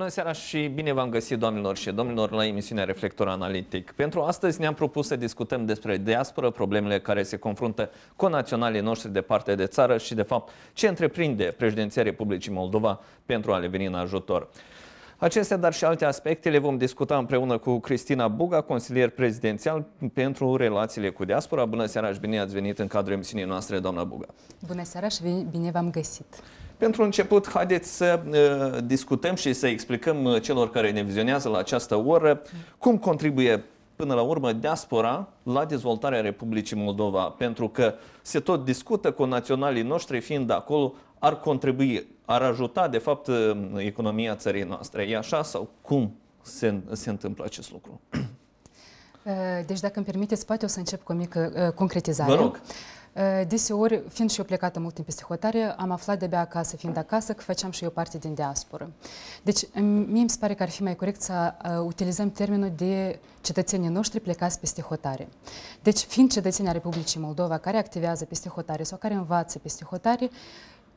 Bună seara și bine v-am găsit, doamnelor și domnilor, la emisiunea Reflector Analitic. Pentru astăzi ne-am propus să discutăm despre diaspora, problemele care se confruntă cu naționalii noștri de parte de țară și, de fapt, ce întreprinde președinția Republicii Moldova pentru a le veni în ajutor. Acestea, dar și alte aspecte le vom discuta împreună cu Cristina Buga, consilier prezidențial pentru relațiile cu diaspora. Bună seara și bine ați venit în cadrul emisiunii noastre, doamna Buga. Bună seara și bine v-am găsit. Pentru început, haideți să uh, discutăm și să explicăm uh, celor care ne vizionează la această oră cum contribuie până la urmă diaspora la dezvoltarea Republicii Moldova, pentru că se tot discută cu naționalii noștri fiind acolo, ar contribui, ar ajuta de fapt uh, economia țării noastre. E așa sau cum se, se întâmplă acest lucru? Deci dacă îmi permiteți, poate o să încep cu o mică concretizare. Vă rog. Э, Deseori, fiind și eu plecată mult timp peste hotare, am aflat de-abia acasă, fiind acasă, că făceam și eu parte din diasporă. Deci, mie îmi se pare că ar fi mai corect să uh, utilizăm termenul de cetățenii noștri plecați peste hotare. Deci, fiind cetățenii Republicii Moldova care activează peste hotare sau care învață peste hotare,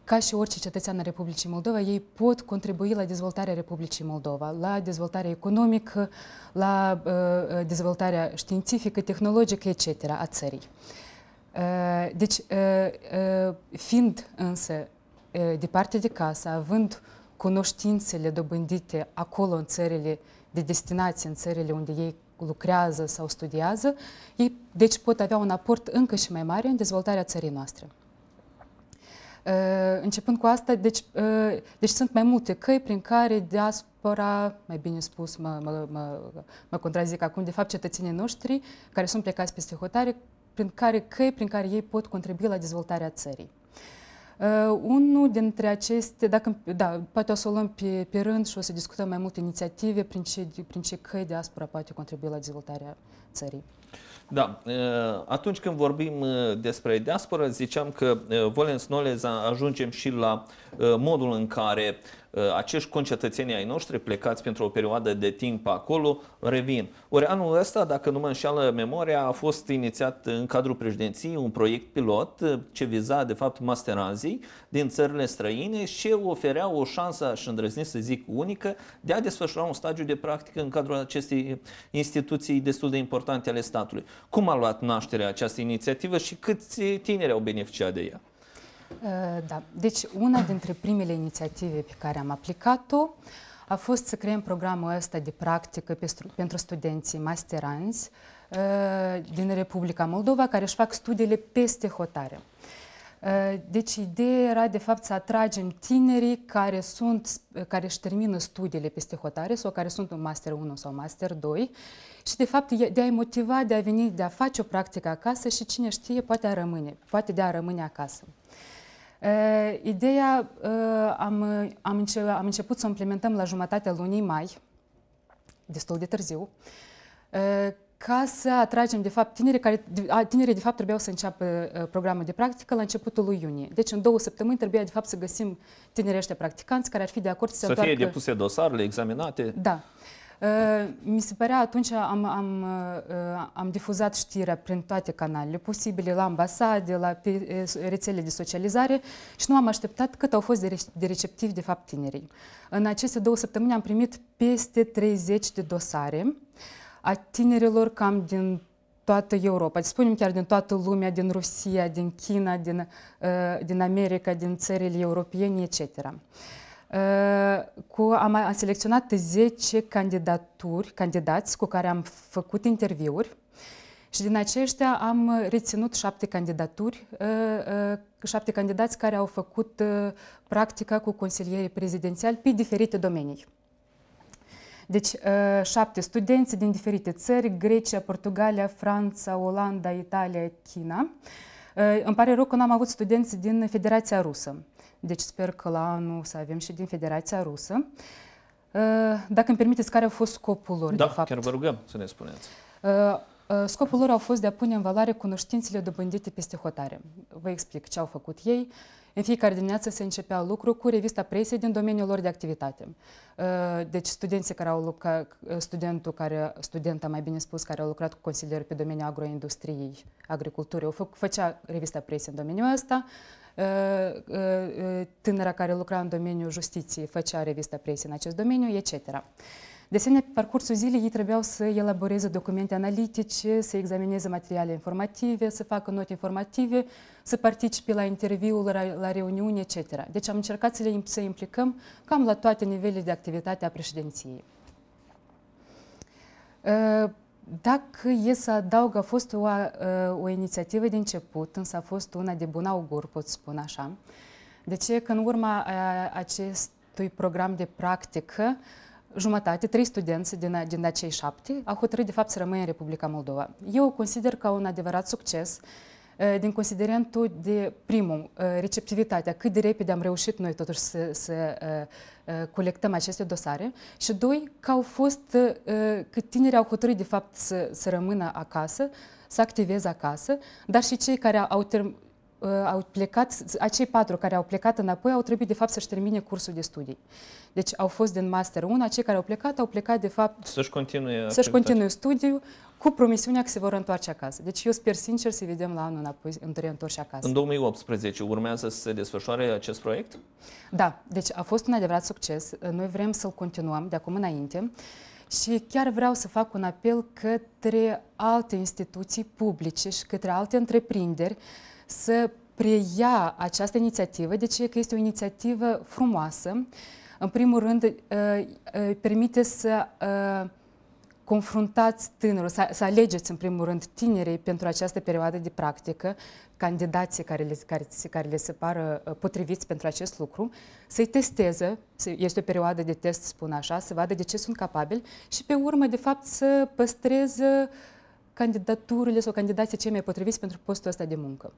ca și orice cetățean al Republicii Moldova, ei pot contribui la dezvoltarea Republicii Moldova, la dezvoltarea economică, la uh, uh dezvoltarea științifică, tehnologică, etc. a țării. Deci, fiind însă departe de casă, având cunoștințele dobândite acolo în țările de destinație, în țările unde ei lucrează sau studiază, ei deci pot avea un aport încă și mai mare în dezvoltarea țării noastre. Începând cu asta, deci, deci sunt mai multe căi prin care diaspora, mai bine spus, mă, mă, mă, mă contrazic acum, de fapt cetățenii noștri care sunt plecați peste hotare prin care căi prin care ei pot contribui la dezvoltarea țării. Uh, unul dintre aceste, dacă, da, poate o să o luăm pe, pe rând și o să discutăm mai multe inițiative prin ce, prin ce căi diaspora poate contribui la dezvoltarea țării. Da, uh, atunci când vorbim uh, despre diasporă, ziceam că uh, volens noleza ajungem și la modul în care Uh, acești concetățenii ai noștri plecați pentru o perioadă de timp acolo revin. Ori anul ăsta, dacă nu mă înșeală memoria, a fost inițiat în cadrul președinției un proiect pilot uh, ce viza de fapt masteranzii din țările străine și oferea o șansă, și îndrăzni să zic, unică de a desfășura un stagiu de practică în cadrul acestei instituții destul de importante ale statului. Cum a luat naștere această inițiativă și câți tineri au beneficiat de ea? Uh, da. Deci, una dintre primele inițiative pe care am aplicat-o a fost să creăm programul ăsta de practică pentru studenții masteranți uh, din Republica Moldova care își fac studiile peste hotare. Uh, deci ideea era de fapt să atragem tinerii care, sunt, care își termină studiile peste hotare sau care sunt un master 1 sau master 2 și de fapt de a-i motiva de a veni, de a face o practică acasă și cine știe poate a rămâne, poate de a rămâne acasă. Uh, Uh, ideea uh, am, am, înce am început să o implementăm la jumătatea lunii mai, destul de târziu, uh, ca să atragem, de fapt, tinerii care, tinerii, de fapt, trebuiau să înceapă programul de practică la începutul lui iunie. Deci, în două săptămâni, trebuia, de fapt, să găsim tinerii ăștia practicanți care ar fi de acord să se Să fie întoarcă... depuse dosarele, examinate. Da. Ă, mi se părea atunci am, am, ă, ă, am difuzat știrea prin toate canalele posibile, la ambasade, la rețele de socializare și nu am așteptat cât au fost de, de receptivi de fapt tinerii. În aceste două săptămâni am primit peste 30 de dosare a tinerilor cam din toată Europa, deci spunem chiar din toată lumea, din Rusia, din China, din, din America, din țările europene, etc cu, am selecționat 10 candidaturi, candidați cu care am făcut interviuri și din aceștia am reținut șapte candidaturi, ă, ă, șapte candidați care au făcut ă, practica cu consilieri prezidențiali pe diferite domenii. Deci șapte studenți din diferite țări, Grecia, Portugalia, Franța, Olanda, Italia, China, Э, îmi pare rău că n-am avut studenți din Federația Rusă. Deci sper că la anul să avem și din Federația Rusă. Э, dacă îmi permiteți, care a fost scopul lor, da, de fapt? chiar vă rugăm să ne spuneți. Э, scopul lor a fost de a pune în valoare cunoștințele dobândite peste hotare. Vă explic ce au făcut ei. În fiecare dimineață se începea lucru cu revista presiei din domeniul lor de activitate. Ă, deci studenții care au lucrat, ă, studentul care, studenta mai bine spus, care au lucrat cu consilieri pe domeniul agroindustriei, agriculturii, fă, făcea revista presiei în domeniul ăsta, ă, tânăra care lucra în domeniul justiției făcea revista presiei în acest domeniu, etc. De asemenea, pe parcursul zilei ei trebuiau să elaboreze documente analitice, să examineze materiale informative, să facă note informative, să participe la interviuri, la reuniuni, etc. Deci am încercat să le să implicăm cam la toate nivelele de activitate a președinției. Uh, dacă e să adaug, a fost o, uh, o inițiativă de început, însă a fost una de bun augur, pot spune așa. De ce? Că în urma uh, acestui program de practică, jumătate, trei studenți din, din acei șapte, au hotărât de fapt să rămâie în Republica Moldova. Eu o consider ca un adevărat succes ă, din considerentul de primul, ă, receptivitatea, cât de repede am reușit noi totuși să, să ă, colectăm aceste dosare și doi, că au fost, că tinerii au hotărât de fapt să, să rămână acasă, să activeze acasă, dar și cei care au terminat Uh, au plecat, acei patru care au plecat înapoi au trebuit de fapt să-și termine cursul de studii. Deci au fost din master 1, cei care au plecat au plecat de fapt să-și continue, să continue studiul cu promisiunea că se vor întoarce acasă. Deci eu sper sincer să vedem la anul înapoi întorși acasă. În 2018 urmează să se desfășoare acest proiect? Da, deci a fost un adevărat succes. Noi vrem să-l continuăm de acum înainte. Și chiar vreau să fac un apel către alte instituții publice și către alte întreprinderi să preia această inițiativă, de deci ce că este o inițiativă frumoasă. În primul rând, uh, uh, permite să uh, confruntați tânărul, să, să alegeți în primul rând tinerii pentru această perioadă de practică, candidații care le, care, care le se pară potriviți pentru acest lucru, să-i testeze, este o perioadă de test, spun așa, să vadă de ce sunt capabili și pe urmă, de fapt, să păstreze uh, candidaturile sau candidații cei mai potriviți pentru postul ăsta de muncă.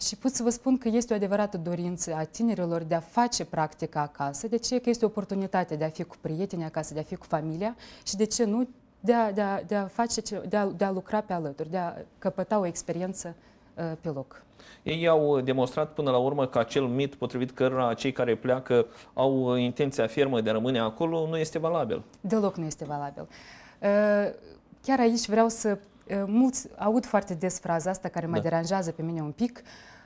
Și pot să vă spun că este o adevărată dorință a tinerilor de a face practica acasă, de ce că este o oportunitate de a fi cu prietenii acasă, de a fi cu familia și de ce nu de a, de a, de a, face, de a, de a lucra pe alături, de a căpăta o experiență uh, pe loc. Ei au demonstrat până la urmă că acel mit potrivit cărora cei care pleacă au uh, intenția fermă de a rămâne acolo nu este valabil. Deloc nu este valabil. Uh, chiar aici vreau să Eh, mulți aud foarte des fraza asta care mă da. deranjează pe mine un pic.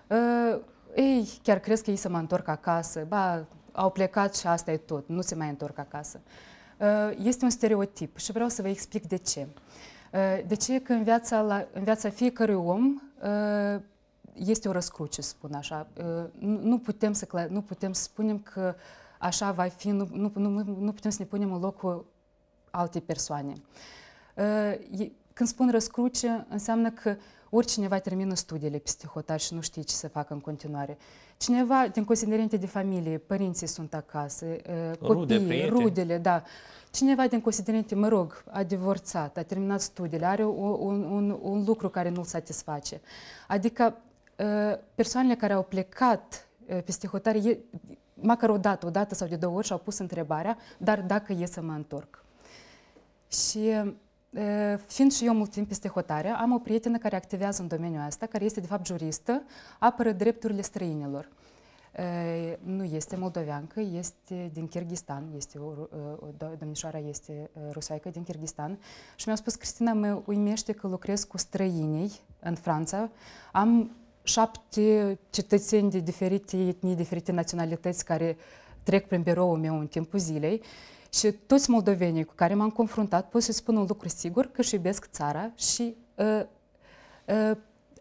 Eh, ei, chiar crezi că ei să mă întorc acasă. Ba, au plecat și asta e tot, nu se mai întorc acasă. Eh, este un stereotip și vreau să vă explic de ce. De ce că în viața, la, în viața fiecărui om este o răscruce, spun așa. Nu putem să, nu putem să spunem că așa va fi, nu, nu, nu, nu putem să ne punem în locul altei persoane. Când spun răscruce, înseamnă că oricineva termină studiile peste hotar și nu știe ce să facă în continuare. Cineva din considerente de familie, părinții sunt acasă, eh, copiii, Rude, rudele, da. Cineva din considerente, mă rog, a divorțat, a terminat studiile, are un, un, un lucru care nu-l satisface. Adică eh, persoanele care au plecat eh, peste hotar, măcar o dată, o dată sau de două ori și-au pus întrebarea, dar dacă e să mă întorc. Și Э, fiind și eu mult timp peste hotare, am o prietenă care activează în domeniul ăsta, care este de fapt juristă, apără drepturile străinilor. Э, nu este moldoveancă, este din Kyrgyzstan, este o, ă, o domnișoara este ă, rusaică din Kyrgyzstan și mi-a spus, Cristina, mă uimește că lucrez cu străinii în Franța. Am șapte cetățeni de diferite etnii, diferite naționalități care trec prin biroul meu în timpul zilei și toți moldovenii cu care m-am confruntat pot să spun un lucru sigur, că își iubesc țara și uh, uh,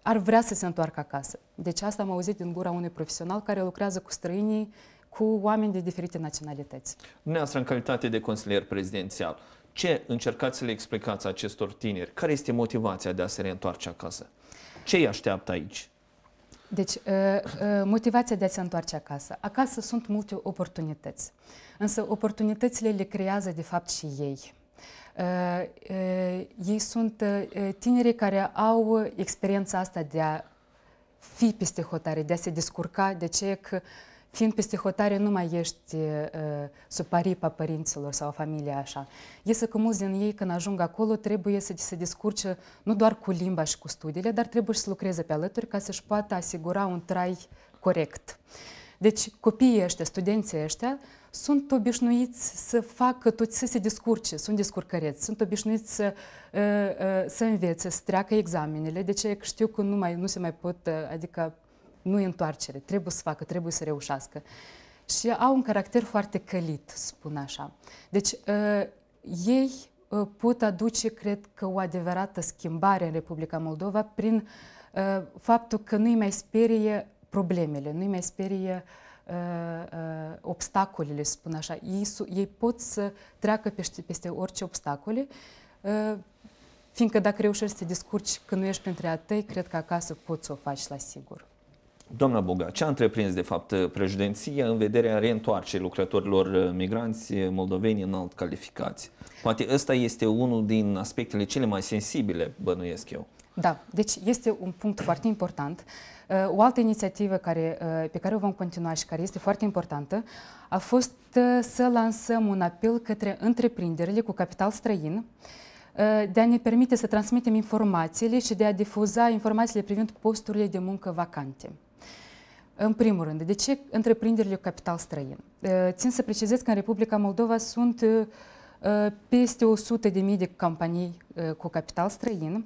ar vrea să se întoarcă acasă. Deci asta am auzit din gura unui profesional care lucrează cu străinii, cu oameni de diferite naționalități. Dumneavoastră, în calitate de consilier prezidențial, ce încercați să le explicați acestor tineri? Care este motivația de a se reîntoarce acasă? Ce îi așteaptă aici? Deci, uh, uh, motivația de a se întoarce acasă. Acasă sunt multe oportunități, însă oportunitățile le creează de fapt și ei. Uh, ei sunt tinerii care au experiența asta de a fi peste hotare, de a se descurca, de ce că Fiind peste hotare, nu mai ești sub paripa părinților sau familia așa. Este că mulți din ei, când ajung acolo, trebuie să se descurce nu doar cu limba și cu studiile, dar trebuie să lucreze pe alături ca să-și poată asigura un trai corect. Deci copiii ăștia, studenții ăștia, sunt obișnuiți să facă tot, să se descurce, sunt descurcăreți, sunt obișnuiți să, să învețe, să treacă examenele, de deci, ce știu că nu, mai, nu se mai pot, adică nu e întoarcere, trebuie să facă, trebuie să reușească. Și au un caracter foarte călit, spun așa. Deci, uh, ei uh, pot aduce, cred că, o adevărată schimbare în Republica Moldova prin uh, faptul că nu-i mai sperie problemele, nu-i mai sperie obstacolele, spun așa. Ei, ei pot să treacă peste, peste orice obstacole, fiindcă dacă reușești să te descurci când nu ești printre a tăi, cred că acasă poți să o faci la sigur. Doamna Boga, ce a întreprins de fapt președinția în vederea reîntoarcerii lucrătorilor uh, migranți uh, moldoveni înalt calificați? Poate ăsta este unul din aspectele cele mai sensibile, bănuiesc eu. Da, deci este un punct foarte important. Uh, o altă inițiativă care, pe care o vom continua și care este foarte importantă a fost să lansăm un apel către întreprinderile cu capital străin de a ne permite să transmitem informațiile și de a difuza informațiile privind posturile de muncă vacante. În primul rând, de ce întreprinderile cu capital străin? Ă, țin să precizez că în Republica Moldova sunt ă, peste 100.000 de companii ă, cu capital străin,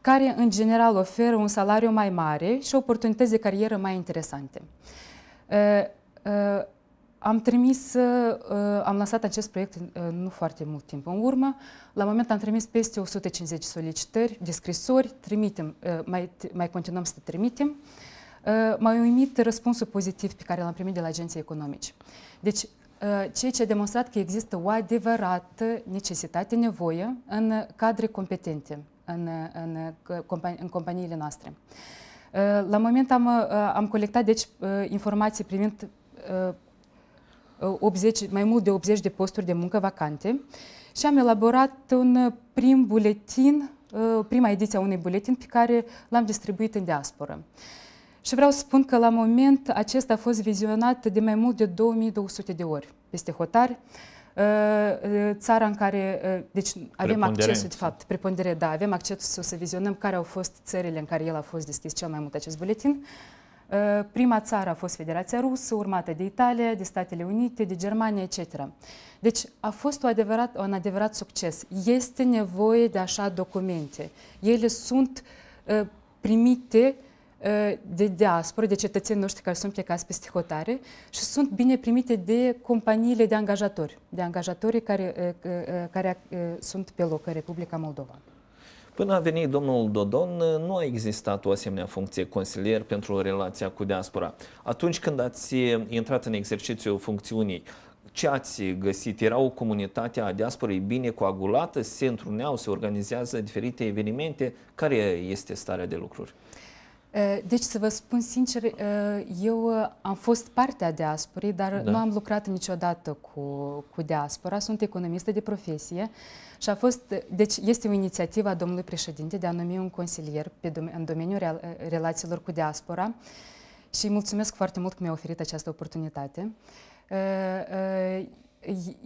care în general oferă un salariu mai mare și oportunități de carieră mai interesante. Am trimis, am lansat acest proiect nu foarte mult timp în urmă. La moment am trimis peste 150 solicitări descrisori, trimitem, mai, mai continuăm să trimitem. Eh, m a uimit răspunsul pozitiv pe care l-am primit de la agenții economici. Deci, eh, ceea ce a demonstrat că există o adevărată necesitate, nevoie în cadre competente în, în, eh, în companiile noastre. La moment am, am colectat deci, informații privind 80, mai mult de 80 de posturi de muncă vacante și am elaborat un prim buletin, prima ediție a unui buletin pe care l-am distribuit în diasporă. Și vreau să spun că la moment acesta a fost vizionat de mai mult de 2200 de ori peste hotar, uh, uh, țara în care, uh, deci avem accesul de da. fapt, prepondere, da, avem accesul să vizionăm care au fost țările în care el a fost deschis cel mai mult acest buletin. Prima țară a fost Federația Rusă, urmată de Italia, de Statele Unite, de Germania, etc. Deci a fost o adevărat, un adevărat succes. Este nevoie de așa documente. Ele sunt primite uh, Ă, de diaspori, de cetățeni noștri care sunt plecați peste hotare și sunt bine primite de companiile de angajatori, de angajatorii care, ă, ă, care sunt pe loc în Republica Moldova. Până a venit domnul Dodon, nu a existat o asemenea funcție consilier pentru relația cu diaspora. Atunci când ați intrat în exercițiul funcțiunii, ce ați găsit? Era o comunitate a diasporei bine coagulată? Se întruneau, se organizează diferite evenimente? Care este starea de lucruri? Uh, Eh, deci, să vă spun sincer, eh, eu eh, am fost parte a diasporii, dar da. nu am lucrat niciodată cu, cu diaspora. Sunt economistă de profesie și a fost, deci este o inițiativă a domnului președinte de a numi un consilier pe, în domeniul relațiilor cu diaspora și mulțumesc foarte mult că mi-a oferit această oportunitate.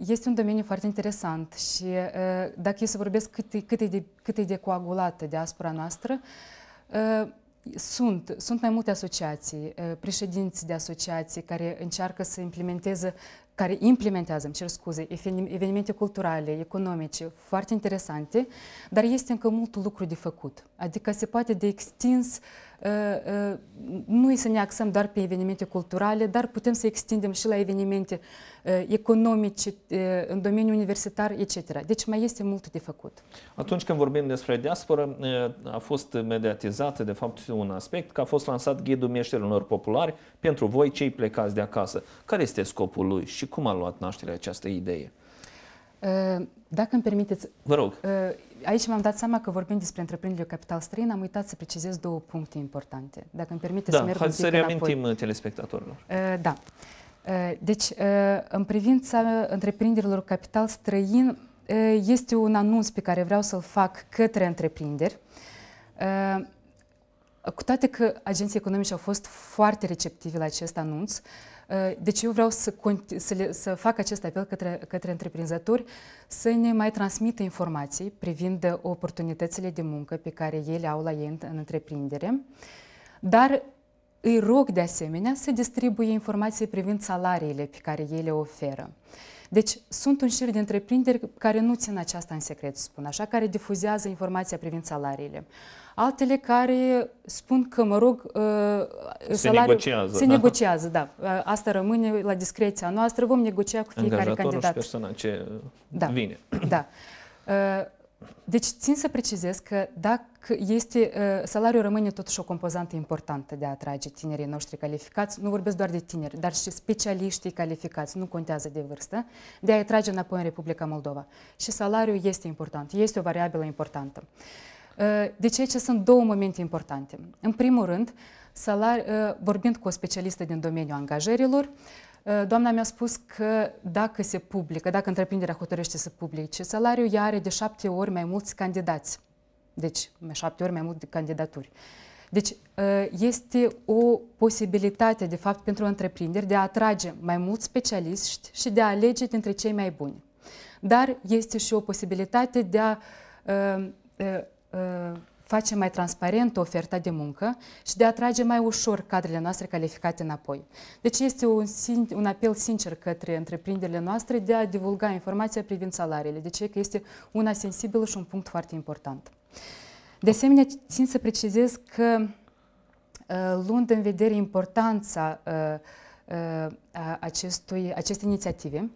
Este un domeniu foarte interesant și dacă eu să vorbesc cât e, cât e, de, cât e de coagulată diaspora noastră, sunt, sunt mai multe asociații, președinți de asociații care încearcă să implementeze, care implementează, îmi cer scuze, evenimente culturale, economice, foarte interesante, dar este încă mult lucru de făcut. Adică se poate de extins uh, nu e să ne axăm doar pe evenimente culturale, dar putem să extindem și la evenimente economice, în domeniul universitar, etc. Deci mai este mult de făcut. Atunci când vorbim despre diasporă, a fost mediatizat, de fapt, un aspect, că a fost lansat ghidul meșterilor populari pentru voi, cei plecați de acasă. Care este scopul lui și cum a luat naștere această idee? Ă, dacă îmi permiteți, Vă rog. Ă, aici m-am dat seama că vorbim despre întreprinderile capital străin, am uitat să precizez două puncte importante. Dacă îmi permiteți da, să merg hai să reamintim înapoi. Ă, telespectatorilor. Da. Deci, în privința întreprinderilor capital străin, este un anunț pe care vreau să-l fac către întreprinderi. Cu toate că agenții economici au fost foarte receptivi la acest anunț, Ă, deci eu vreau să, să, le, să fac acest apel către, către întreprinzători să ne mai transmită informații privind oportunitățile de muncă pe care ele au la ei în, în întreprindere, dar îi rog de asemenea să distribuie informații privind salariile pe care ele oferă. Deci sunt un șir de întreprinderi care nu țin aceasta în secret, spun așa, care difuzează informația privind salariile. Altele care spun că, mă rog, uh, se negociază, se da? negociază, da. Uh, asta rămâne la discreția noastră, vom negocia cu fiecare candidat. Și persoana ce da, vine. Da. Uh, deci țin să precizez că dacă este, ă, salariul rămâne totuși o compozantă importantă de a atrage tinerii noștri calificați, nu vorbesc doar de tineri, dar și specialiștii calificați, nu contează de vârstă, de a atrage înapoi în Republica Moldova. Și salariul este important, este o variabilă importantă. Ă, deci aici sunt două momente importante. În primul rând, salari, ă, vorbind cu o specialistă din domeniul angajărilor, Eh, doamna mi-a spus că dacă se publică, dacă întreprinderea hotărăște să publice, salariul ea are de șapte ori mai mulți candidați. Deci, șapte ori mai mult de candidaturi. Deci, eh, este o posibilitate, de fapt, pentru o întreprindere de a atrage mai mulți specialiști și de a alege dintre cei mai buni. Dar este și o posibilitate de a eh, face mai transparentă oferta de muncă și de a atrage mai ușor cadrele noastre calificate înapoi. Deci este un, un apel sincer către întreprinderile noastre de a divulga informația privind salariile, de deci ce că este una sensibilă și un punct foarte important. De asemenea, țin să precizez că uh, luând în vedere importanța uh, uh, acestui, acestei inițiative,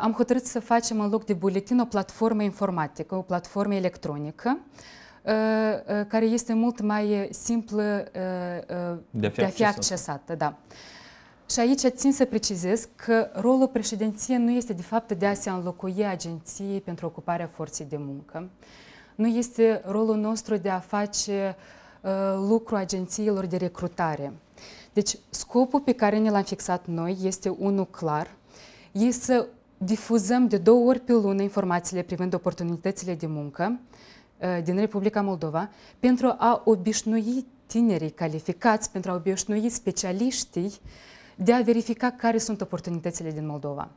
am hotărât să facem în loc de buletin o platformă informatică, o platformă electronică, Uh, uh, care este mult mai uh, simplă de a fi, de a fi accesată. Da. Și aici țin să precizez că rolul președinției nu este de fapt de a se înlocui agenției pentru ocuparea forței de muncă. Nu este rolul nostru de a face uh, lucru agențiilor de recrutare. Deci scopul pe care ne l-am fixat noi este unul clar, e să difuzăm de două ori pe lună informațiile privind oportunitățile de muncă, Uh, din Republica Moldova pentru a obișnui tinerii calificați, pentru a obișnui specialiștii de a verifica care sunt oportunitățile din Moldova.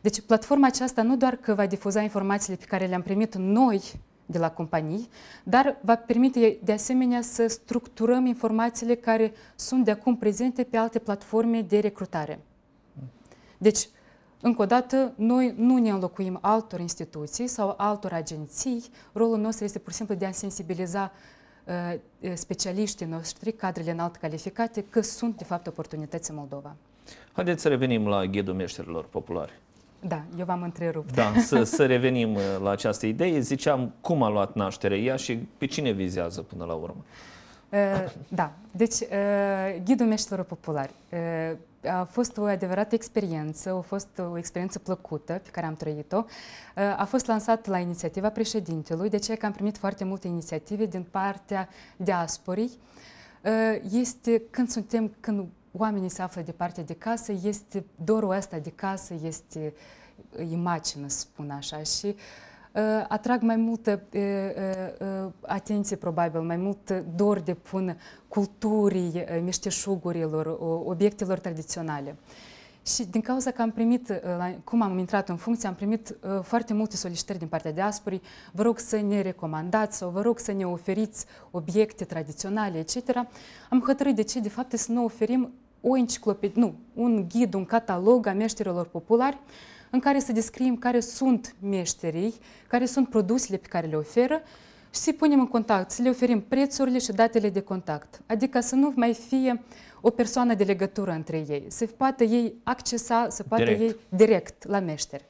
Deci platforma aceasta nu doar că va difuza informațiile pe care le-am primit noi de la companii, dar va permite de asemenea să structurăm informațiile care sunt de acum prezente pe alte platforme de recrutare. Deci încă o dată, noi nu ne înlocuim altor instituții sau altor agenții. Rolul nostru este pur și simplu de a sensibiliza uh, uh, specialiștii noștri, cadrele înalt calificate, că sunt, de fapt, oportunități în Moldova. Haideți să revenim la ghidul meșterilor populari. Da, eu v-am întrerupt. Da, să, să revenim uh, la această idee. Ziceam cum a luat naștere ea și pe cine vizează până la urmă. da, deci ghidul meșterilor populari. A fost o adevărată experiență, a fost o experiență plăcută pe care am trăit-o. A fost lansat la inițiativa președintelui, de aceea că am primit foarte multe inițiative din partea diasporii. Este când suntem, când oamenii se află departe de casă, este dorul ăsta de casă, este imagină, să spun așa. Și uh, atrag mai multă atenție, probabil, mai mult dor de pun culturii, meșteșugurilor, obiectelor tradiționale. Și din cauza că am primit, cum am intrat în funcție, am primit foarte multe solicitări din partea diasporii, vă rog să ne recomandați sau vă rog să ne oferiți obiecte tradiționale, etc. Am hotărât de ce, de fapt, să nu oferim o enciclopedie, nu, un ghid, un catalog a meșterilor populari, în care să descriem care sunt meșterii, care sunt produsele pe care le oferă și să-i punem în contact, să le oferim prețurile și datele de contact. Adică să nu mai fie o persoană de legătură între ei, să poată ei accesa, să poată direct. ei direct la meșteri.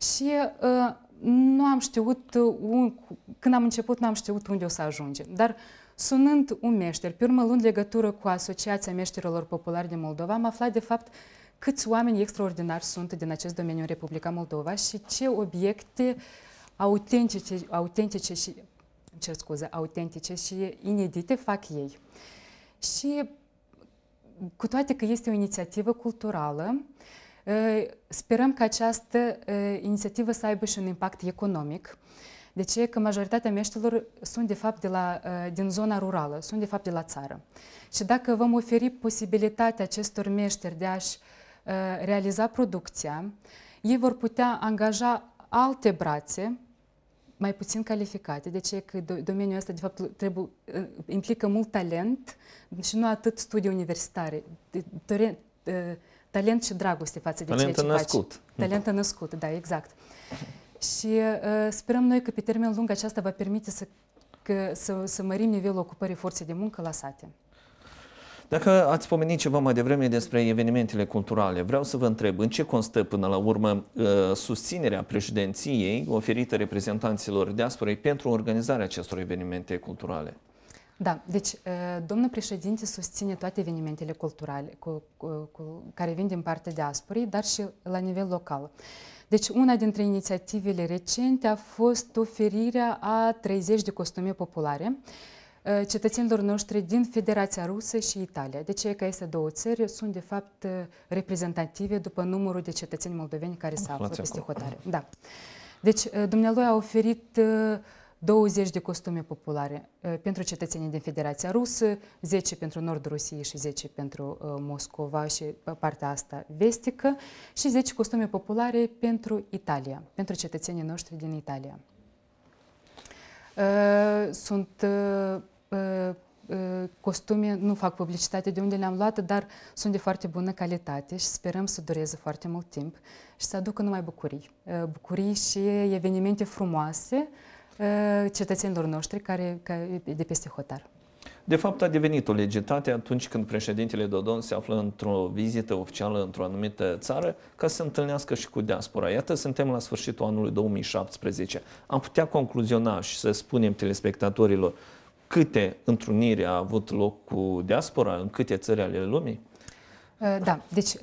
Și uh, nu am știut, un, când am început, nu am știut unde o să ajungem. Dar sunând un meșter, pe urmă luând legătură cu Asociația Meșterilor Populari din Moldova, am aflat de fapt câți oameni extraordinari sunt din acest domeniu în Republica Moldova și ce obiecte autentice, autentice și cer scuze, autentice și inedite fac ei. Și cu toate că este o inițiativă culturală, ă, sperăm că această ă, inițiativă să aibă și un impact economic. De ce? Că majoritatea meștilor sunt de fapt de la, ă, din zona rurală, sunt de fapt de la țară. Și dacă vom oferi posibilitatea acestor meșteri de a-și uh, Eh, realiza producția, ei vor putea angaja alte brațe mai puțin calificate. Deci ce că domeniul ăsta, de fapt, trebuie, eh, implică mult talent și nu atât studii universitare. Talent, eh, talent și dragoste față de talent ceea ce născut. faci. Talent născut. da, exact. Și uh, sperăm noi că pe termen lung aceasta va permite să, că, să, să mărim nivelul ocupării forței de muncă la sate. Dacă ați pomenit ceva mai devreme despre evenimentele culturale, vreau să vă întreb în ce constă până la urmă uh, susținerea președinției oferită reprezentanților diasporei pentru organizarea acestor evenimente culturale? Da, deci uh, domnul președinte susține toate evenimentele culturale cu, cu, cu, care vin din partea diasporii, dar și la nivel local. Deci una dintre inițiativele recente a fost oferirea a 30 de costume populare uh, Э, cetățenilor noștri din Federația Rusă și Italia. Deci că aceste două țări sunt de fapt eh, reprezentative după numărul de cetățeni moldoveni care se află peste hotare. Da. Deci eh, dumnealui a oferit 20 eh, de costume populare pentru cetățenii din Federația Rusă, 10 pentru Nordul Rusiei și 10 pentru Moscova și partea asta vestică și 10 costume populare pentru Italia, pentru cetățenii noștri din Italia. Sunt Ă, ă, costume, nu fac publicitate de unde le-am luat, dar sunt de foarte bună calitate și sperăm să dureze foarte mult timp și să aducă numai bucurii. Ă, bucurii și evenimente frumoase cetățenilor noștri care, care de peste hotar. De fapt, a devenit o legitate atunci când președintele Dodon se află într-o vizită oficială într-o anumită țară ca să se întâlnească și cu diaspora. Iată, suntem la sfârșitul anului 2017. Am putea concluziona și să spunem telespectatorilor câte întruniri a avut loc cu diaspora, în câte țări ale lumii? Uh, da, deci, uh,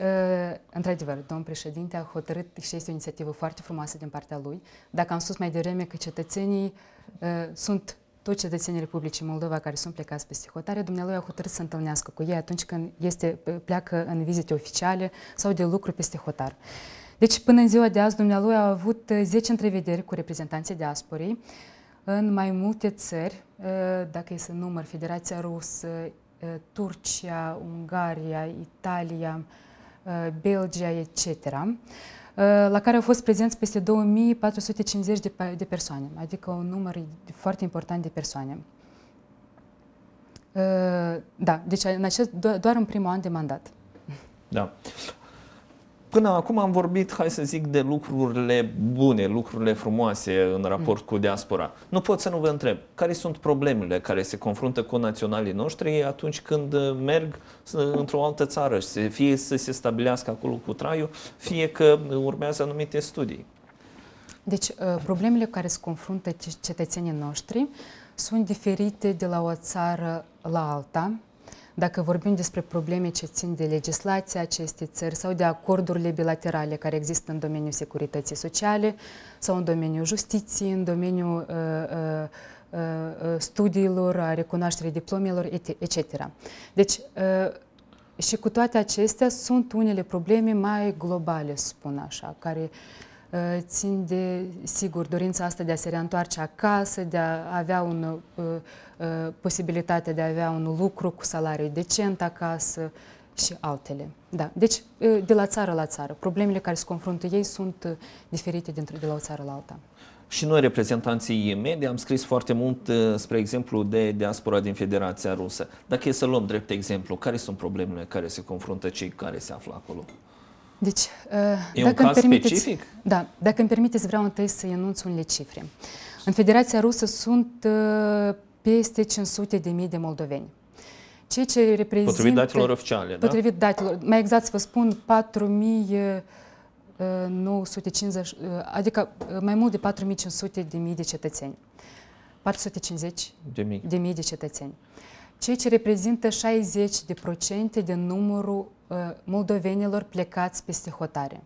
într-adevăr, domn președinte a hotărât și este o inițiativă foarte frumoasă din partea lui. Dacă am spus mai devreme că cetățenii uh, sunt toți cetățenii Republicii Moldova care sunt plecați peste hotare, dumnealui a hotărât să întâlnească cu ei atunci când este, pleacă în vizite oficiale sau de lucru peste hotar. Deci, până în ziua de azi, dumnealui a avut 10 întrevederi cu reprezentanții diasporii, în mai multe țări, ă, dacă e să număr, Federația Rusă, ă, Turcia, Ungaria, Italia, ă, Belgia, etc., la care au fost prezenți peste 2450 de persoane, adică un număr foarte important de persoane. Da, deci în acest, doar în primul an de mandat. Da. Până acum am vorbit, hai să zic, de lucrurile bune, lucrurile frumoase în raport mm. cu diaspora. Nu pot să nu vă întreb, care sunt problemele care se confruntă cu naționalii noștri atunci când uh, merg uh, într-o altă țară, fie să se stabilească acolo cu traiu, fie că uh, urmează anumite studii? Deci, problemele cu care se confruntă cetățenii noștri sunt diferite de la o țară la alta dacă vorbim despre probleme ce țin de legislația acestei țări sau de acordurile bilaterale care există în domeniul securității sociale sau în domeniul justiției, în domeniul uh, uh, uh, uh studiilor, a recunoașterii diplomelor, etc. Deci, uh, și cu toate acestea sunt unele probleme mai globale, spun așa, care Eh, țin de, sigur, dorința asta de a se reîntoarce acasă, de a avea un, eh, eh, posibilitatea de a avea un lucru cu salariu decent acasă și altele. Da. Deci, de la țară la țară, problemele care se confruntă ei sunt diferite dintre, de la o țară la alta. Și noi, reprezentanții media, am scris foarte mult, spre exemplu, de diaspora din Federația Rusă. Dacă e să luăm drept exemplu, care sunt problemele care se confruntă cei care se află acolo? Deci, uh, e dacă un caz îmi permiteți, specific? Da, dacă îmi permiteți, vreau întâi să enunț unele cifre. În Federația Rusă sunt uh, peste 500 de mii de moldoveni. Ceea ce reprezintă... Potrivit datelor oficiale, da? Potrivit datelor. Mai exact să vă spun, 4950, uh, adică mai mult de 4500 de mii de cetățeni. 450 de mii de, mii de cetățeni. Ceea ce reprezintă 60% din numărul Ă, moldovenilor plecați peste hotare.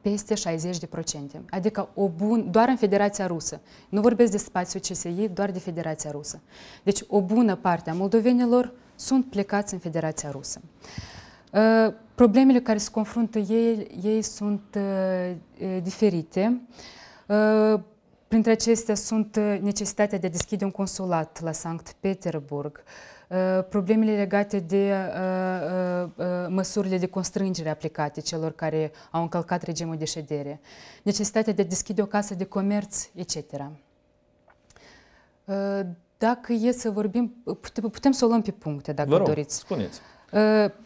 Peste 60%. Adică o bun, doar în Federația Rusă. Nu vorbesc de spațiul CSI, doar de Federația Rusă. Deci o bună parte a moldovenilor sunt plecați în Federația Rusă. Ă, problemele care se confruntă ei, ei sunt ă, diferite. Printre acestea sunt necesitatea de a deschide un consulat la Sankt Petersburg, Uh, problemele legate de uh, uh, măsurile de constrângere aplicate celor care au încălcat regimul de ședere, necesitatea de a deschide o casă de comerț, etc. Dacă e să vorbim, putem să o luăm pe puncte, dacă Vă rog, doriți. spuneți.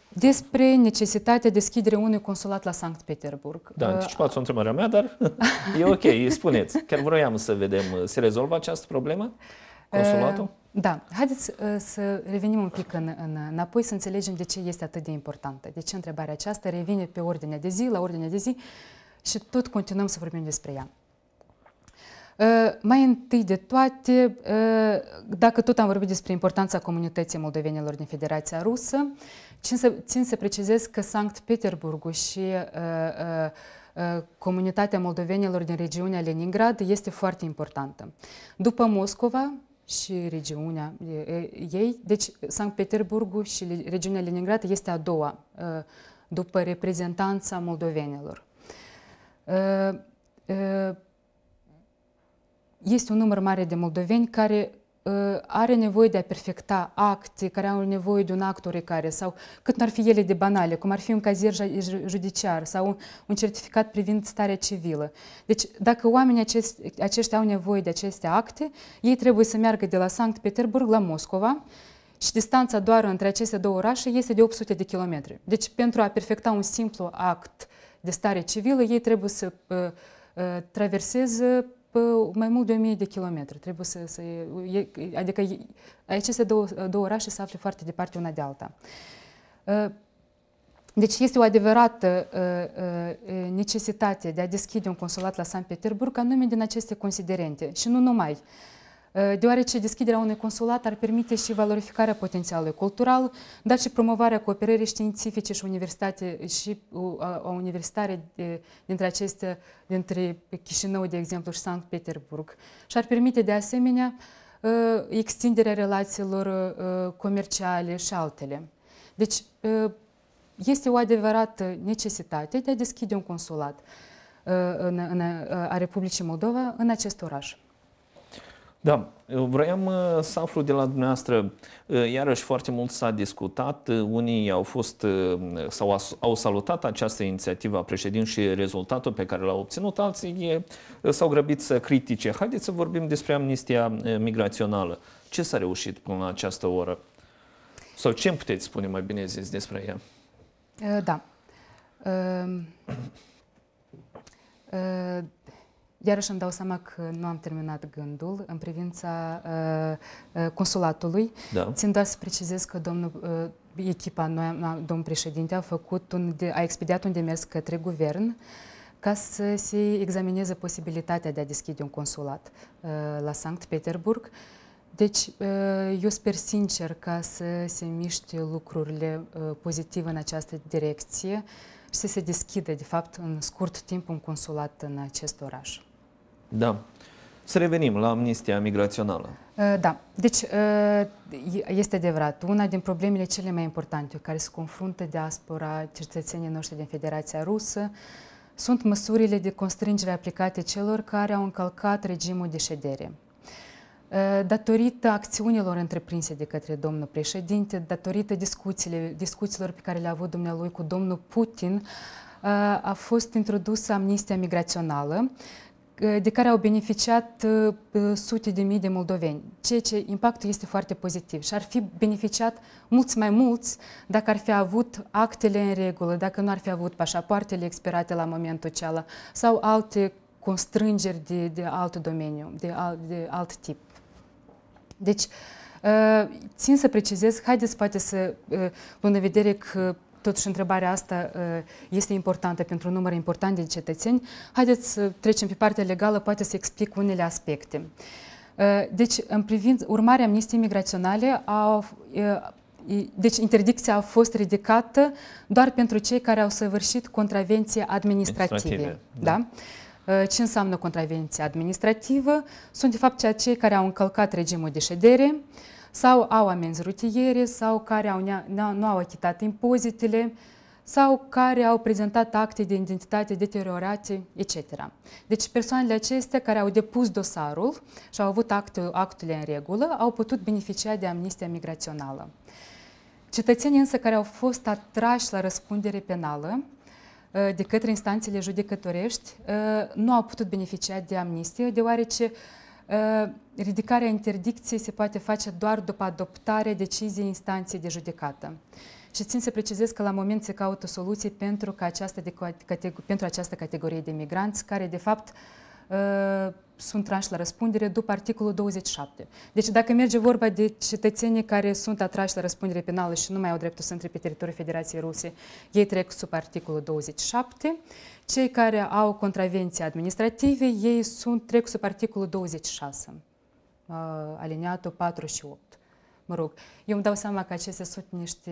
Despre necesitatea deschiderii unui consulat la Sankt Petersburg. Da, anticipați o întrebare mea, dar e ok, spuneți. Chiar vroiam să vedem, se rezolvă această problemă? Uh, Consulatul? Da. Haideți să revenim un pic în, în, înapoi, să înțelegem de ce este atât de importantă. De ce întrebarea aceasta revine pe ordinea de zi, la ordinea de zi și tot continuăm să vorbim despre ea. Mai întâi de toate, dacă tot am vorbit despre importanța comunității moldovenilor din Federația Rusă, țin să, țin să precizez că Sankt Petersburg și comunitatea moldovenilor din regiunea Leningrad este foarte importantă. După Moscova, și regiunea ei. Deci, Sankt Petersburgul și regiunea Leningrad este a doua după reprezentanța moldovenilor. Este un număr mare de moldoveni care Ă, are nevoie de a perfecta acte care au nevoie de un act oricare sau cât n-ar fi ele de banale, cum ar fi un cazier judiciar sau un, un certificat privind starea civilă. Deci dacă oamenii acești, aceștia au nevoie de aceste acte, ei trebuie să meargă de la Sankt Petersburg la Moscova și distanța doar între aceste două orașe este de 800 de kilometri. Deci pentru a perfecta un simplu act de stare civilă, ei trebuie să uh, uh, traverseze pe mai mult de 1000 de kilometri. Trebuie să, să e, adică aceste două, două orașe se află foarte departe una de alta. Uh, deci este o adevărată uh, uh, necesitate de a deschide un consulat la San Petersburg, anume din aceste considerente și nu numai. Э, deoarece deschiderea unui consulat ar permite și valorificarea potențialului cultural, dar și promovarea cooperării științifice și, universitate, și a universitare dintre acestea, dintre Chișinău, de exemplu, și Sankt Petersburg. Și ar permite, de asemenea, ă, extinderea relațiilor ă, comerciale și altele. Deci, ă, este o adevărată necesitate de a deschide un consulat în, în, a Republicii Moldova în acest oraș. Da, Vroiam să aflu de la dumneavoastră, ă, iarăși foarte mult s-a discutat, ă, unii au fost ă, sau au salutat această inițiativă a președintelui și rezultatul pe care l-au obținut, alții s-au grăbit să critique. Haideți să vorbim despre amnistia migrațională. Ce s-a reușit până la această oră? Sau ce îmi puteți spune mai bine zis despre ea? Da. Uh, uh, Iarăși îmi dau seama că nu am terminat gândul în privința uh, uh consulatului. Da. Țin doar să precizez că domnul, uh, echipa, noi, domnul președinte, a, făcut un, de, a expediat un demers către guvern ca să se examineze posibilitatea de a deschide un consulat uh, la Sankt Petersburg. Deci, uh, eu sper sincer ca să se miște lucrurile uh, pozitive în această direcție și să se deschidă, de fapt, în scurt timp un consulat în acest oraș. Da. Să revenim la amnistia migrațională. Uh, da, deci uh, este adevărat. Una din problemele cele mai importante care se confruntă diaspora cetățenii noștri din Federația Rusă sunt măsurile de constrângere aplicate celor care au încălcat regimul de ședere. Uh, datorită acțiunilor întreprinse de către domnul președinte, datorită discuțiilor pe care le-a avut dumnealui cu domnul Putin, a fost introdusă amnistia migrațională, de care au beneficiat uh, sute de mii de moldoveni, ceea ce impactul este foarte pozitiv și ar fi beneficiat mulți mai mulți dacă ar fi avut actele în regulă, dacă nu ar fi avut pașapoartele expirate la momentul acela sau alte constrângeri de, de alt domeniu, de, al, de alt tip. Deci, uh, țin să precizez, haideți poate să, uh, în vedere că totuși întrebarea asta ă, este importantă pentru un număr important de cetățeni. Haideți să trecem pe partea legală, poate să explic unele aspecte. Ă, deci, în privință, urmarea amnistiei migraționale a ă, deci interdicția a fost ridicată doar pentru cei care au săvârșit contravenții administrative. administrative da. da? Ce înseamnă contravenția administrativă? Sunt de fapt ceea cei care au încălcat regimul de ședere, uh, sau au amenzi rutiere sau care au, nu au achitat impozitele sau care au prezentat acte de identitate deteriorate, etc. Deci persoanele acestea care au depus dosarul și au avut actul, actele în regulă au putut beneficia de amnistia migrațională. Cetățenii însă care au fost atrași la răspundere penală eh, de către instanțele judecătorești eh, nu au putut beneficia de amnistie, deoarece uh, Ă, ridicarea interdicției se poate face doar după adoptarea deciziei instanței de judecată. Și țin să precizez că la moment se caută soluții pentru, ca această de, pentru această categorie de migranți, care de fapt ă, sunt trași la răspundere după articolul 27. Deci dacă merge vorba de cetățenii care sunt atrași la răspundere penală și nu mai au dreptul să intre pe teritoriul Federației Ruse, ei trec sub articolul 27. Cei care au contravenții administrative, ei sunt, trec sub articolul 26, uh, alineatul 4 și 8. Mă rog, eu îmi dau seama că acestea sunt niște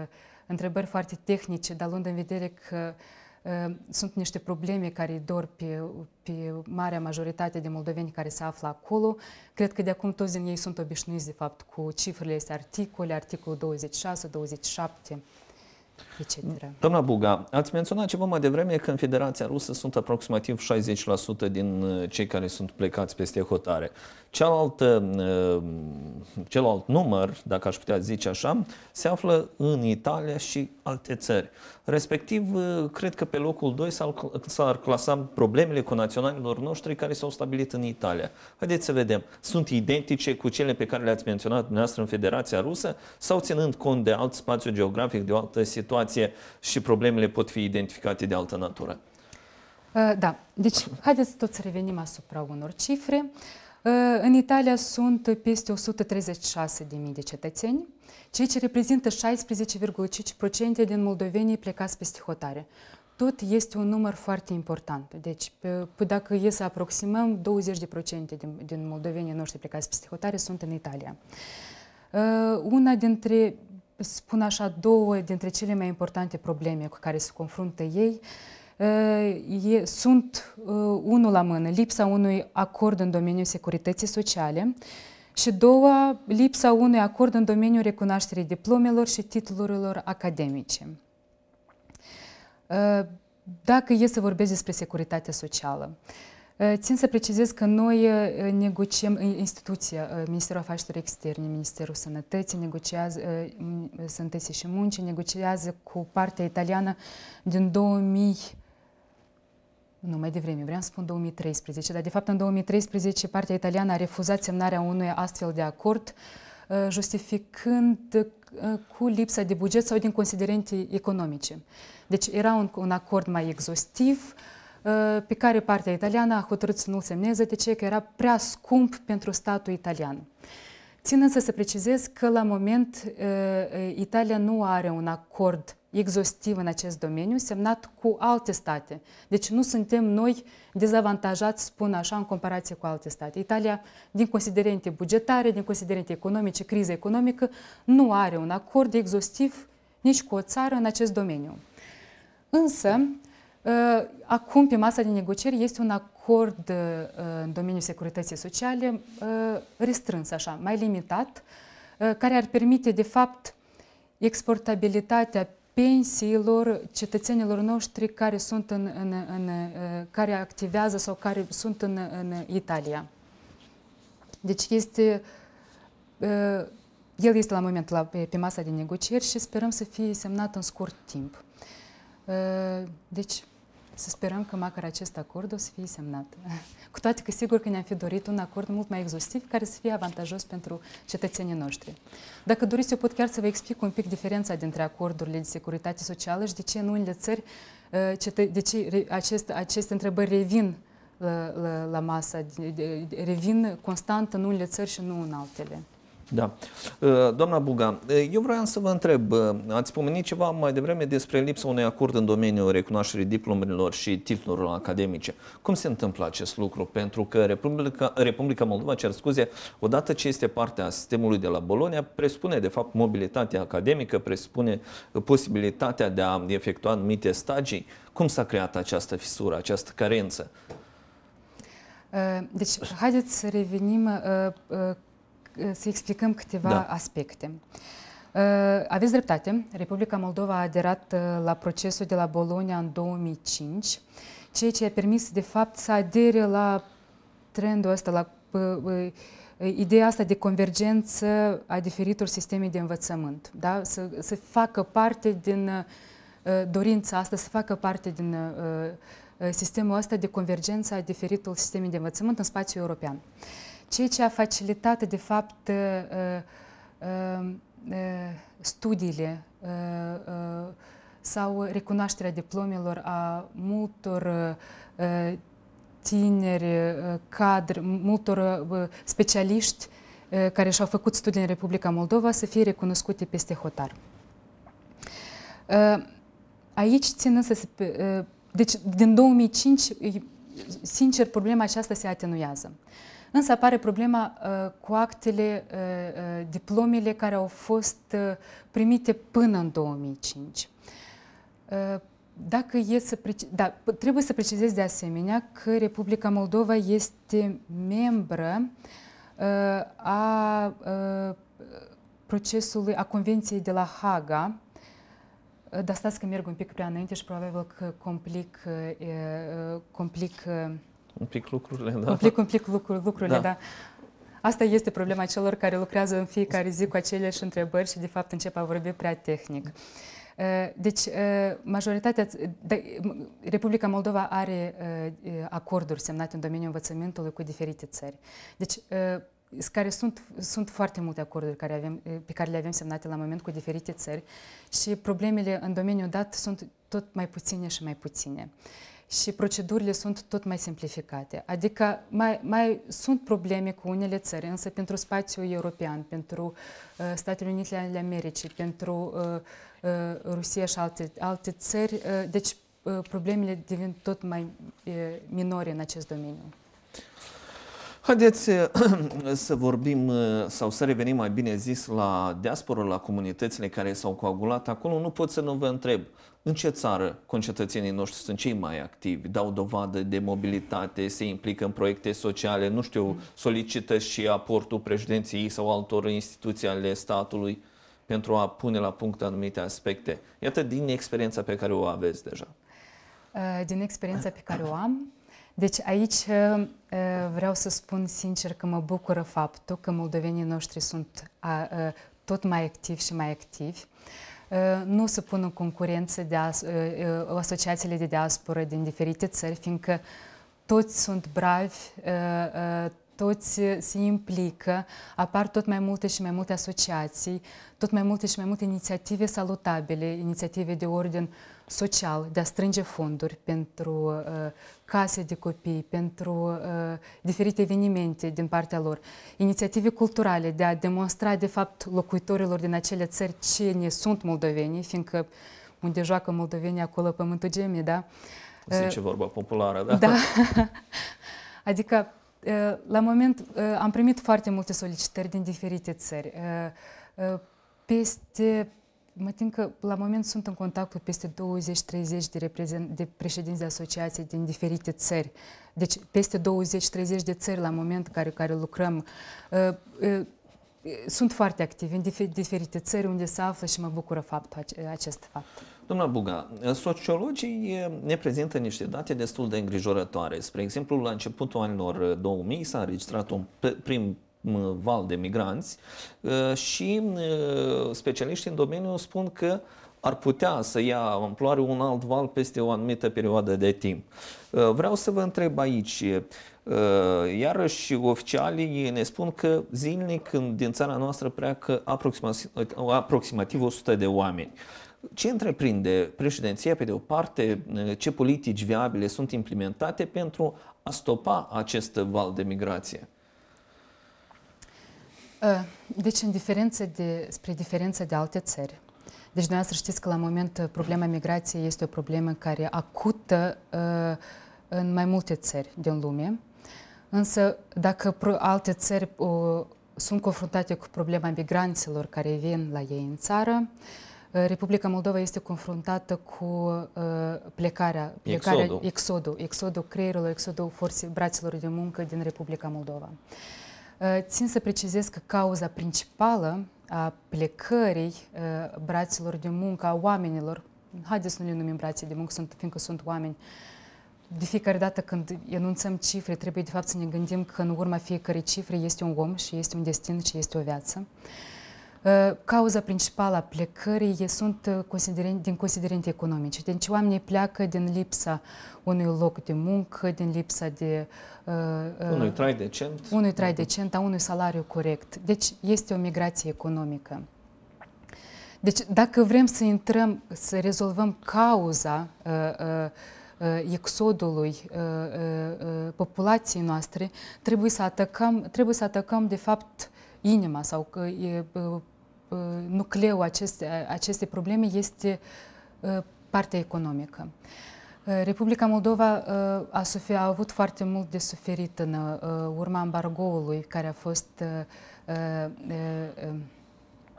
uh, întrebări foarte tehnice, dar luând în vedere că uh, Э, sunt niște probleme care dor pe, pe marea majoritate de moldoveni care se află acolo. Cred că de acum toți din ei sunt obișnuiți, de fapt, cu cifrele este articole, articolul 26, 27 etc. Doamna Buga, ați menționat ceva mai devreme că în Federația Rusă sunt aproximativ 60% din uh, cei care sunt plecați peste hotare. Cealaltă, uh, celălalt număr, dacă aș putea zice așa, se află în Italia și alte țări. Respectiv, uh, cred că pe locul 2 s-ar clasa problemele cu naționalilor noștri care s-au stabilit în Italia. Haideți să vedem. Sunt identice cu cele pe care le-ați menționat dumneavoastră în Federația Rusă sau ținând cont de alt spațiu geografic, de o altă situație? informație și problemele pot fi identificate de altă natură. Uh, da, deci haideți tot să revenim asupra unor cifre. Uh, în Italia sunt peste 136.000 de cetățeni, ceea ce reprezintă 16,5% din moldovenii plecați peste hotare. Tot este un număr foarte important. Deci, uh, dacă e să aproximăm, 20% din, din moldovenii noștri plecați peste hotare sunt în Italia. Una dintre spun așa, două dintre cele mai importante probleme cu care se confruntă ei ă, e, sunt ă, unul la mână, lipsa unui acord în domeniul securității sociale și două, lipsa unui acord în domeniul recunoașterii diplomelor și titlurilor academice. Ă, dacă e să vorbesc despre securitatea socială, Э, țin să precizez că noi э, negociem instituția, э, Ministerul Afacerilor Externe, Ministerul Sănătății, negociază, Sănătății și Muncii, negociază cu partea italiană din 2000 nu, mai devreme, vreau să spun 2013, dar de fapt în 2013 partea italiană a refuzat semnarea unui astfel de acord, eh, justificând eh, cu lipsa de buget sau din considerente economice. Deci era un, un acord mai exhaustiv, uh, Ă, pe care partea italiană a hotărât să nu semneze, de ce că era prea scump pentru statul italian. Țin însă să precizez că la moment ă, ă, Italia nu are un acord exhaustiv în acest domeniu, semnat cu alte state. Deci nu suntem noi dezavantajați, spun așa, în comparație cu alte state. Italia, din considerente bugetare, din considerente economice, criză economică, nu are un acord exhaustiv nici cu o țară în acest domeniu. Însă, Acum, pe masa de negocieri, este un acord în domeniul securității sociale restrâns, așa, mai limitat, care ar permite, de fapt, exportabilitatea pensiilor cetățenilor noștri care, sunt în, în, în, care activează sau care sunt în, în Italia. Deci este, el este la moment la, pe, pe masa de negocieri și sperăm să fie semnat în scurt timp. Deci, să sperăm că măcar acest acord o să fie semnat. Cu toate că sigur că ne-am fi dorit un acord mult mai exhaustiv care să fie avantajos pentru cetățenii noștri. Dacă doriți, eu pot chiar să vă explic un pic diferența dintre acordurile de securitate socială și de ce în unele țări uh, de ce acest, aceste întrebări revin uh, la, la, la masă, revin constant în unele țări și nu în altele. Da. Uh, doamna Buga, uh, eu vreau să vă întreb, uh, ați pomenit ceva mai devreme despre lipsa unui acord în domeniul recunoașterii diplomelor și titlurilor academice. Cum se întâmplă acest lucru? Pentru că Republica, Republica Moldova, cer scuze, odată ce este parte a sistemului de la Bolonia, presupune de fapt mobilitatea academică, presupune posibilitatea de a efectua anumite stagii. Cum s-a creat această fisură, această carență? Deci, haideți să revenim să explicăm câteva da. aspecte. Ă, aveți dreptate, Republica Moldova a aderat ă, la procesul de la Bologna în 2005, ceea ce a permis, de fapt, să adere la trendul ăsta, la ă, ideea asta de convergență a diferitor sisteme de învățământ, da? să, să facă parte din dorința asta, să facă parte din sistemul ăsta de convergență a diferitor sisteme de învățământ în spațiul european ceea ce a facilitat, de fapt, uh, uh, uh, studiile sau recunoașterea diplomelor a multor tineri, cadri, multor specialiști care și-au făcut studii în Republica Moldova să fie recunoscute peste hotar. Aici țin însă să... Deci, din 2005, sincer, problema aceasta se atenuează. Însă apare problema uh, cu actele, uh, uh, diplomele care au fost uh, primite până în 2005. Uh, dacă e să preci... da, trebuie să precizez de asemenea că Republica Moldova este membră uh, a uh, procesului, a Convenției de la Haga, uh, dar stați că merg un pic prea înainte și probabil că complic, uh, complic un pic lucrurile, da. Complic, pic lucru, lucrurile, da. da. Asta este problema celor care lucrează în fiecare zi cu aceleași întrebări și, de fapt, încep a vorbi prea tehnic. Uh, deci, uh, majoritatea, Republica Moldova are uh, acorduri semnate în domeniul învățământului cu diferite țări. Deci, care sunt, sunt foarte multe acorduri care avem, pe care le avem semnate la moment cu diferite țări și problemele în domeniul dat sunt tot mai puține și mai puține. Uh, și procedurile sunt tot mai simplificate. Adică mai, mai sunt probleme cu unele țări, însă pentru spațiul european, pentru uh, Statele Unite ale Americii, pentru uh, uh, Rusia și alte, alte țări, uh, deci uh, problemele devin tot mai uh, minore în acest domeniu. Haideți să vorbim uh, sau să revenim mai bine zis la diasporă, la comunitățile care s-au coagulat acolo. Nu pot să nu vă întreb în ce țară concetățenii noștri sunt cei mai activi, dau dovadă de mobilitate, se implică în proiecte sociale, nu știu, solicită și aportul președinției sau altor instituții ale statului pentru a pune la punct anumite aspecte. Iată din experiența pe care o aveți deja. Uh, din experiența pe care o am, deci aici uh, uh, vreau să spun sincer că mă bucură faptul că moldovenii noștri sunt uh, tot mai activi și mai activi. Nu se pun în concurență de asociațiile de diasporă din diferite țări, fiindcă toți sunt bravi, toți eh, se implică, apar tot mai multe și mai multe asociații, tot mai multe și mai multe inițiative salutabile, inițiative de ordin social, de a strânge fonduri pentru uh, case de copii, pentru uh, diferite evenimente din partea lor, inițiative culturale de a demonstra, de fapt, locuitorilor din acele țări cine sunt moldovenii, fiindcă unde joacă moldovenii, acolo pământul gemii, da? Se zice vorba populară, da? Da. Adică Э, la moment э, am primit foarte multe solicitări din diferite țări. Э, peste, mă tin că la moment sunt în contact cu peste 20-30 de, de președinți de asociații din diferite țări. Deci peste 20-30 de țări la moment care, care lucrăm. Sunt foarte activi în diferite țări unde se află și mă bucură faptul acest fapt. Domnule Buga, sociologii ne prezintă niște date destul de îngrijorătoare. Spre exemplu, la începutul anilor 2000 uh, s-a înregistrat un prim uh, val de migranți uh, și specialiștii în domeniu spun că ar putea să ia amploare un alt val peste o anumită perioadă de timp. Vreau să vă întreb aici, iarăși oficialii ne spun că zilnic din țara noastră pleacă aproximativ 100 de oameni ce întreprinde președinția pe de o parte, ce politici viabile sunt implementate pentru a stopa acest val de migrație? Ă, deci, în diferență de, spre diferență de alte țări, deci noi să știți că la moment problema migrației este o problemă care acută ă, în mai multe țări din lume. Însă, dacă alte țări sunt confruntate cu problema migranților care vin la ei în țară, uh, Uh, Republica Moldova este confruntată cu uh, plecarea, plecarea exodul. exodul, exodul creierilor, exodul forței braților de muncă din Republica Moldova. Uh, țin să precizez că cauza principală a plecării braților de muncă, a oamenilor, haideți să nu le numim brații de muncă, sunt, fiindcă sunt oameni, de fiecare dată când enunțăm cifre, trebuie de fapt să ne gândim că în urma fiecărei cifre este un om și este un destin și este o viață. Uh, Ă, cauza principală a plecării sunt ă, din considerente economice. Deci oamenii pleacă din lipsa unui loc de muncă, din lipsa de... Ă, unui trai decent. Unui trai decent, a unui salariu corect. Deci este o migrație economică. Deci dacă vrem să intrăm, să rezolvăm cauza exodului populației noastre, trebuie să atacăm, trebuie să atacăm de fapt inima sau Uh, nucleul aceste, aceste probleme este uh, partea economică. Uh, Republica Moldova a, sufer, a avut foarte mult de suferit în urma embargoului care a fost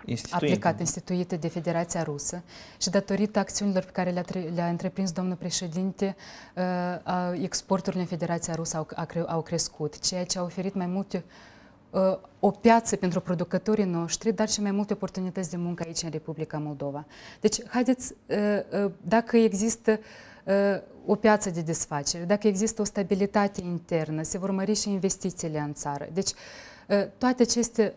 Instituit. aplicat, instituită de Federația Rusă și datorită acțiunilor pe care le-a, le întreprins domnul președinte, exporturile în Federația Rusă au, au crescut, ceea ce a oferit mai multe o piață pentru producătorii noștri, dar și mai multe oportunități de muncă aici în Republica Moldova. Deci, haideți, uh, uh, dacă există uh, o piață de desfacere, dacă există o stabilitate internă, se vor mări și investițiile în țară. Deci, toate aceste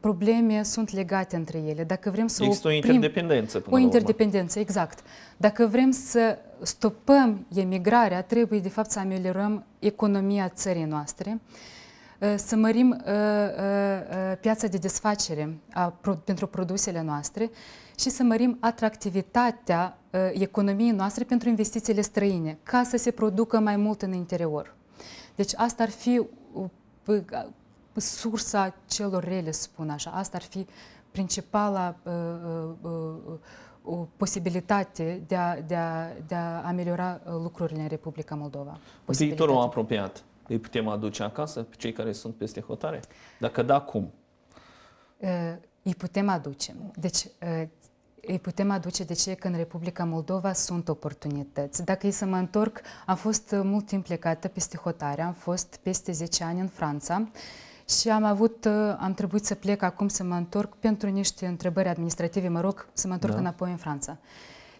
probleme sunt legate între ele. Dacă vrem să Există oprim, o interdependență. Până o interdependență, urmă. exact. Dacă vrem să stopăm emigrarea, trebuie de fapt să ameliorăm economia țării noastre. Э, să mărim э, э, piața de desfacere pentru produsele noastre și să mărim atractivitatea eh, economiei noastre pentru investițiile străine, ca să se producă mai mult în interior. Deci asta ar fi uh, sursa celor rele, spun așa. Asta ar fi principala eh, eh, o posibilitate de a, de, a, de a ameliora lucrurile în Republica Moldova. Viitorul apropiat. Îi putem aduce acasă pe cei care sunt peste hotare? Dacă da, cum? Ă, îi putem aduce. Deci, ă, îi putem aduce de ce că în Republica Moldova sunt oportunități. Dacă e să mă întorc, am fost mult timp plecată peste hotare, am fost peste 10 ani în Franța și am avut, ă, am trebuit să plec acum să mă întorc pentru niște întrebări administrative, mă rog, să mă întorc da. înapoi în Franța.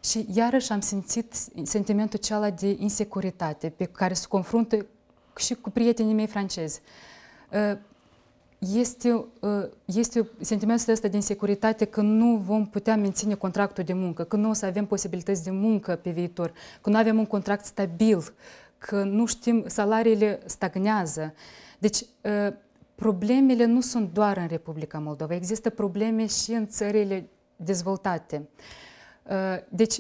Și iarăși am simțit sentimentul acela de insecuritate pe care se confruntă și cu prietenii mei francezi. Uh, este, uh, este sentimentul ăsta de insecuritate că nu vom putea menține contractul de muncă, că nu o să avem posibilități de muncă pe viitor, că nu avem un contract stabil, că nu știm, salariile stagnează. Deci, uh, problemele nu sunt doar în Republica Moldova, există probleme și în țările dezvoltate. Deci,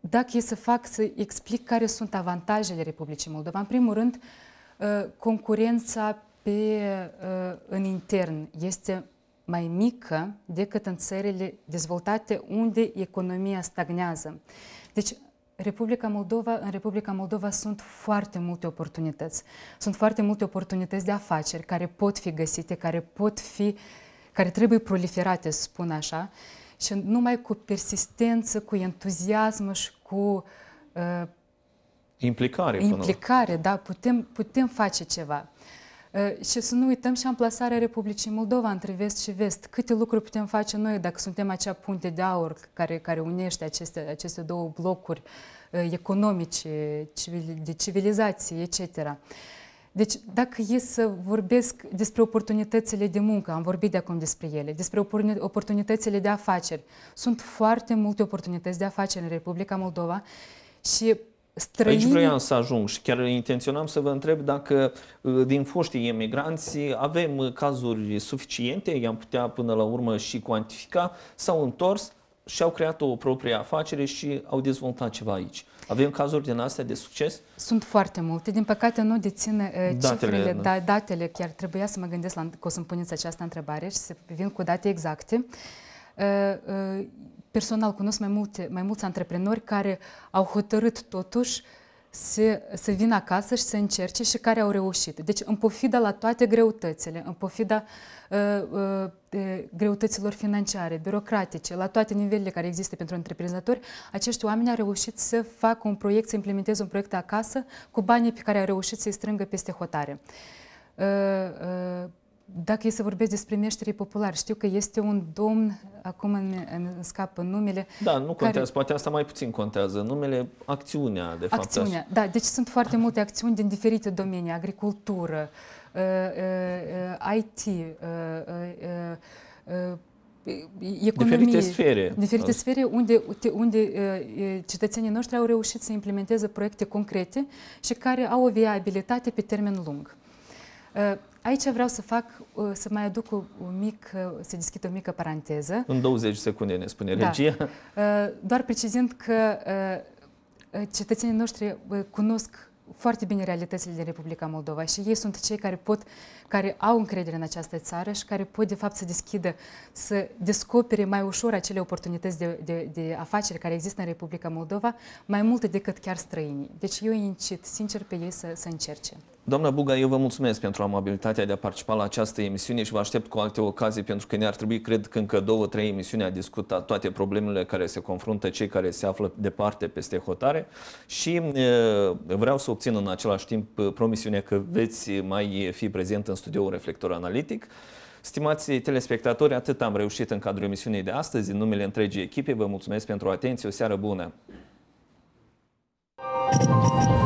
dacă e să fac, să explic care sunt avantajele Republicii Moldova, în primul rând, Ă, concurența pe, ă, în intern este mai mică decât în țările dezvoltate unde economia stagnează. Deci, Republica Moldova, în Republica Moldova sunt foarte multe oportunități. Sunt foarte multe oportunități de afaceri care pot fi găsite, care pot fi, care trebuie proliferate, să spun așa, și numai cu persistență, cu entuziasm și cu uh, Implicare. Până Implicare, da, putem, putem face ceva. Și să nu uităm și amplasarea Republicii Moldova între vest și vest. Câte lucruri putem face noi dacă suntem acea punte de aur care, care unește aceste, aceste două blocuri economice, de civilizație, etc. Deci, dacă e să vorbesc despre oportunitățile de muncă, am vorbit de acum despre ele, despre oportunitățile de afaceri, sunt foarte multe oportunități de afaceri în Republica Moldova și Străinii... Aici vreau să ajung și chiar intenționam să vă întreb dacă uh, din foștii emigranți avem uh, cazuri suficiente, i-am putea până la urmă și cuantifica, s-au întors și-au creat o proprie afacere și au dezvoltat ceva aici. Avem cazuri din astea de succes? Sunt foarte multe. Din păcate nu dețin uh, datele, cifrele, da. da, datele. Chiar trebuia să mă gândesc la, că o să-mi puneți această întrebare și să vin cu date exacte. Uh, uh, personal cunosc mai, multe, mai mulți antreprenori care au hotărât totuși să, să vină acasă și să încerce și care au reușit. Deci în pofida la toate greutățile, în pofida uh, uh, greutăților financiare, birocratice, la toate nivelele care există pentru întreprinzători, acești oameni au reușit să facă un proiect, să implementeze un proiect acasă cu banii pe care au reușit să-i strângă peste hotare. Uh, uh, dacă e să vorbesc despre meșterii populari, știu că este un domn, acum îmi, îmi scapă numele. Da, nu contează, care... poate asta mai puțin contează. Numele, acțiunea, de fapt. Acțiunea, așa. da. Deci sunt foarte multe acțiuni din diferite domenii, agricultură, ă, ă, ă, IT, economie. Diferite sfere. Diferite sfere unde, unde cetățenii noștri au reușit să implementeze proiecte concrete și care au o viabilitate pe termen lung. Aici vreau să fac, uh, să mai aduc o mic, uh, să deschid o mică paranteză. În 20 secunde ne spune da. Uh, doar precizând că cetățenii noștri cunosc foarte bine realitățile din Republica Moldova și ei sunt cei care pot, care au încredere în această țară și care pot de fapt să deschidă, să descopere mai ușor acele oportunități de, de, de afaceri care există în Republica Moldova, mai multe decât chiar străinii. Deci eu îi incit sincer pe ei să, să încerce. Doamna Buga, eu vă mulțumesc pentru amabilitatea de a participa la această emisiune și vă aștept cu alte ocazii pentru că ne-ar trebui, cred că încă două, trei emisiuni a discutat toate problemele care se confruntă cei care se află departe peste hotare și e, vreau să obțin în același timp promisiunea că veți mai fi prezent în studioul Reflector Analitic. Stimați telespectatori, atât am reușit în cadrul emisiunii de astăzi. În numele întregii echipe vă mulțumesc pentru atenție. O seară bună! Thank you.